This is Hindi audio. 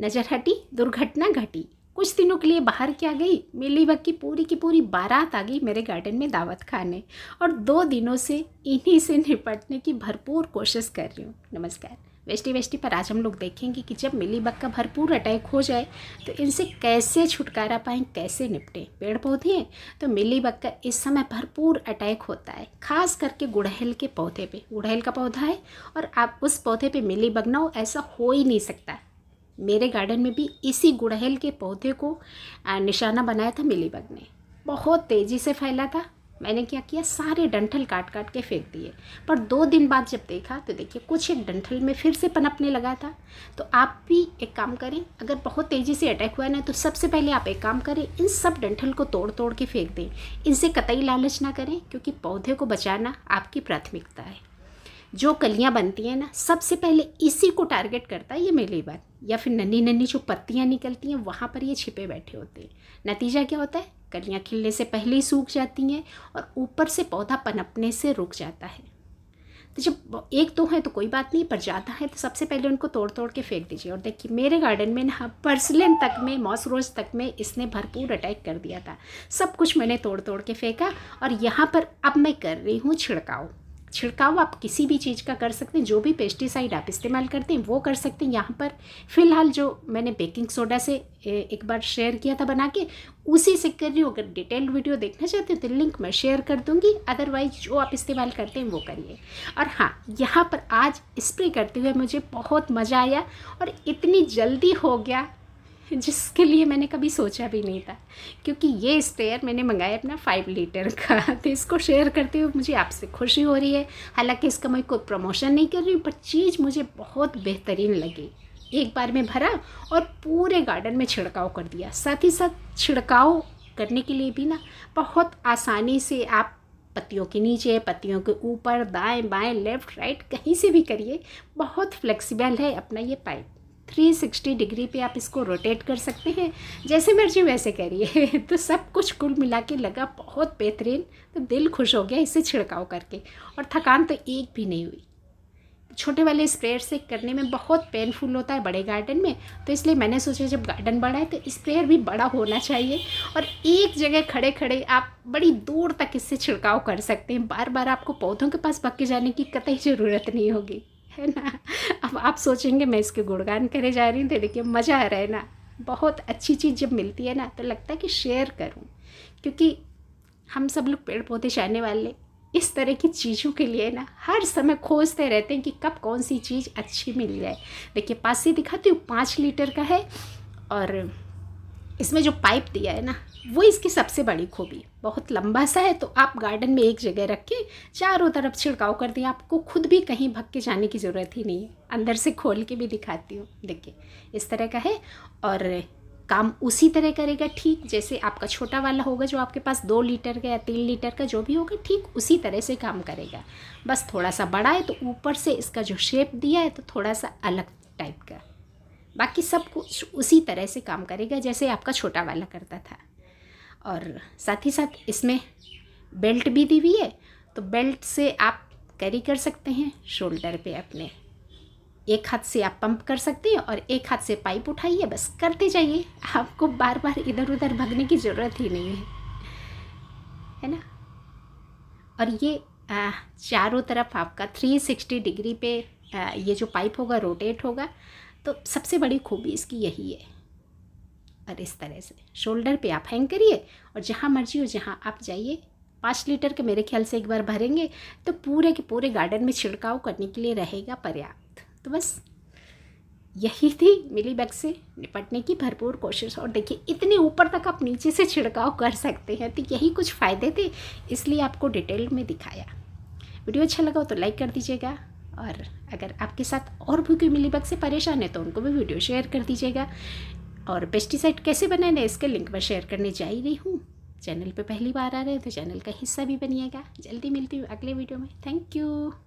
नज़र हटी दुर्घटना घटी कुछ दिनों के लिए बाहर क्या गई मिली बग की पूरी की पूरी बारात आ गई मेरे गार्डन में दावत खाने और दो दिनों से इन्हीं से निपटने की भरपूर कोशिश कर रही हूँ नमस्कार वेस्टी वेस्टी पर आज हम लोग देखेंगे कि जब मिली बग का भरपूर अटैक हो जाए तो इनसे कैसे छुटकारा पाएँ कैसे निपटें पेड़ पौधे हैं तो मिली बग का इस समय भरपूर अटैक होता है खास करके गुड़हल के पौधे पे गुड़हल का पौधा है और आप उस पौधे पे मिली बगना ना हो ऐसा हो ही नहीं सकता मेरे गार्डन में भी इसी गुड़हल के पौधे को निशाना बनाया था मिलीबग ने बहुत तेज़ी से फैला था मैंने क्या किया सारे डंठल काट काट के फेंक दिए पर दो दिन बाद जब देखा तो देखिए कुछ एक डंठल में फिर से पनपने लगा था तो आप भी एक काम करें अगर बहुत तेज़ी से अटैक हुआ ना तो सबसे पहले आप एक काम करें इन सब डंठल को तोड़ तोड़ के फेंक दें इनसे कतई लालच ना करें क्योंकि पौधे को बचाना आपकी प्राथमिकता है जो कलियाँ बनती हैं ना सबसे पहले इसी को टारगेट करता है ये मेलेबर या फिर नन्ही नन्ही जो पत्तियाँ निकलती हैं वहाँ पर ये छिपे बैठे होते हैं नतीजा क्या होता है कलियाँ खिलने से पहले ही सूख जाती हैं और ऊपर से पौधा पनपने से रुक जाता है तो जब एक दो है तो कोई बात नहीं पर ज़्यादा है तो सबसे पहले उनको तोड़ तोड़ के फेंक दीजिए और देखिए मेरे गार्डन में ना परसलेन तक में मॉसरोज तक में इसने भरपूर अटैक कर दिया था सब कुछ मैंने तोड़ तोड़ के फेंका और यहाँ पर अब मैं कर रही हूँ छिड़काव छिड़काव आप किसी भी चीज़ का कर सकते हैं जो भी पेस्टिसाइड आप इस्तेमाल करते हैं वो कर सकते हैं यहाँ पर फ़िलहाल जो मैंने बेकिंग सोडा से एक बार शेयर किया था बना के उसी से कर रही हूँ अगर डिटेल्ड वीडियो देखना चाहते हो तो लिंक मैं शेयर कर दूँगी अदरवाइज जो आप इस्तेमाल करते हैं वो करिए और हाँ यहाँ पर आज स्प्रे करते हुए मुझे बहुत मज़ा आया और इतनी जल्दी हो गया जिसके लिए मैंने कभी सोचा भी नहीं था क्योंकि ये स्प्रेयर मैंने मंगाया अपना फाइव लीटर का तो इसको शेयर करते हुए मुझे आपसे खुशी हो रही है हालांकि इसका मैं कोई प्रमोशन नहीं कर रही पर चीज़ मुझे बहुत बेहतरीन लगी एक बार में भरा और पूरे गार्डन में छिड़काव कर दिया साथ ही साथ छिड़काव करने के लिए भी ना बहुत आसानी से आप पत्तियों के नीचे पत्तियों के ऊपर दाएं बाएं लेफ़्ट राइट कहीं से भी करिए बहुत फ्लेक्सिबल है अपना ये पाइप 360 डिग्री पे आप इसको रोटेट कर सकते हैं जैसे मर्जी वैसे करिए तो सब कुछ कुल मिला के लगा बहुत बेहतरीन तो दिल खुश हो गया इससे छिड़काव करके और थकान तो एक भी नहीं हुई छोटे वाले स्प्रेयर से करने में बहुत पेनफुल होता है बड़े गार्डन में तो इसलिए मैंने सोचा जब गार्डन बड़ा है तो स्प्रेयर भी बड़ा होना चाहिए और एक जगह खड़े खड़े आप बड़ी दूर तक इससे छिड़काव कर सकते हैं बार बार आपको पौधों के पास पक्के जाने की कतई ज़रूरत नहीं होगी है ना अब आप सोचेंगे मैं इसके गुणगान करे जा रही थी तो देखिए मज़ा आ रहा है ना बहुत अच्छी चीज़ जब मिलती है ना तो लगता है कि शेयर करूँ क्योंकि हम सब लोग पेड़ पौधे जाने वाले इस तरह की चीज़ों के लिए ना हर समय खोजते रहते हैं कि कब कौन सी चीज़ अच्छी मिल जाए देखिए पास से दिखाती हूँ पाँच लीटर का है और इसमें जो पाइप दिया है ना वो इसकी सबसे बड़ी खूबी बहुत लंबा सा है तो आप गार्डन में एक जगह रख के चारों तरफ छिड़काव कर दिया आपको खुद भी कहीं भग के जाने की ज़रूरत ही नहीं है अंदर से खोल के भी दिखाती हूँ देखिए इस तरह का है और काम उसी तरह करेगा ठीक जैसे आपका छोटा वाला होगा जो आपके पास दो लीटर का या तीन लीटर का जो भी होगा ठीक उसी तरह से काम करेगा बस थोड़ा सा बड़ा है तो ऊपर से इसका जो शेप दिया है तो थोड़ा सा अलग टाइप का बाकी सब कुछ उसी तरह से काम करेगा जैसे आपका छोटा वाला करता था और साथ ही साथ इसमें बेल्ट भी दी हुई है तो बेल्ट से आप कैरी कर सकते हैं शोल्डर पे अपने एक हाथ से आप पंप कर सकते हैं और एक हाथ से पाइप उठाइए बस करते जाइए आपको बार बार इधर उधर भगने की ज़रूरत ही नहीं है है ना और ये चारों तरफ आपका 360 डिग्री पे ये जो पाइप होगा रोटेट होगा तो सबसे बड़ी खूबी इसकी यही है और इस तरह से शोल्डर पे आप हैंग करिए और जहाँ मर्जी हो जहाँ आप जाइए पाँच लीटर के मेरे ख्याल से एक बार भरेंगे तो पूरे के पूरे गार्डन में छिड़काव करने के लिए रहेगा पर्याप्त तो बस यही थी मिली बैग से निपटने की भरपूर कोशिश और देखिए इतने ऊपर तक आप नीचे से छिड़काव कर सकते हैं तो यही कुछ फ़ायदे थे इसलिए आपको डिटेल में दिखाया वीडियो अच्छा लगा हो तो लाइक कर दीजिएगा और अगर आपके साथ और भी कोई मिली से परेशान है तो उनको भी वीडियो शेयर कर दीजिएगा और पेस्टिसाइड कैसे बनाना इसके लिंक मैं शेयर करने जा ही रही हूँ चैनल पे पहली बार आ रहे हैं तो चैनल का हिस्सा भी बनिएगा जल्दी मिलती हूँ अगले वीडियो में थैंक यू